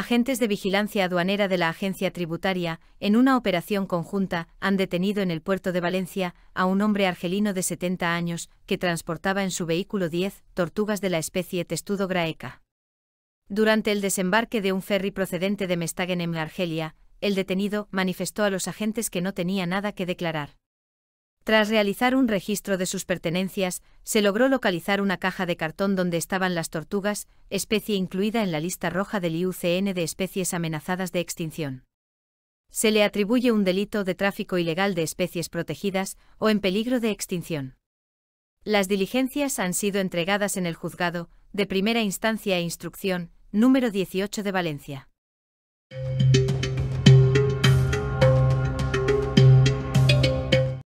Agentes de vigilancia aduanera de la Agencia Tributaria, en una operación conjunta, han detenido en el puerto de Valencia a un hombre argelino de 70 años que transportaba en su vehículo 10 tortugas de la especie testudo graeca. Durante el desembarque de un ferry procedente de Mestagen en Argelia, el detenido manifestó a los agentes que no tenía nada que declarar. Tras realizar un registro de sus pertenencias, se logró localizar una caja de cartón donde estaban las tortugas, especie incluida en la lista roja del IUCN de especies amenazadas de extinción. Se le atribuye un delito de tráfico ilegal de especies protegidas o en peligro de extinción. Las diligencias han sido entregadas en el juzgado, de primera instancia e instrucción, número 18 de Valencia.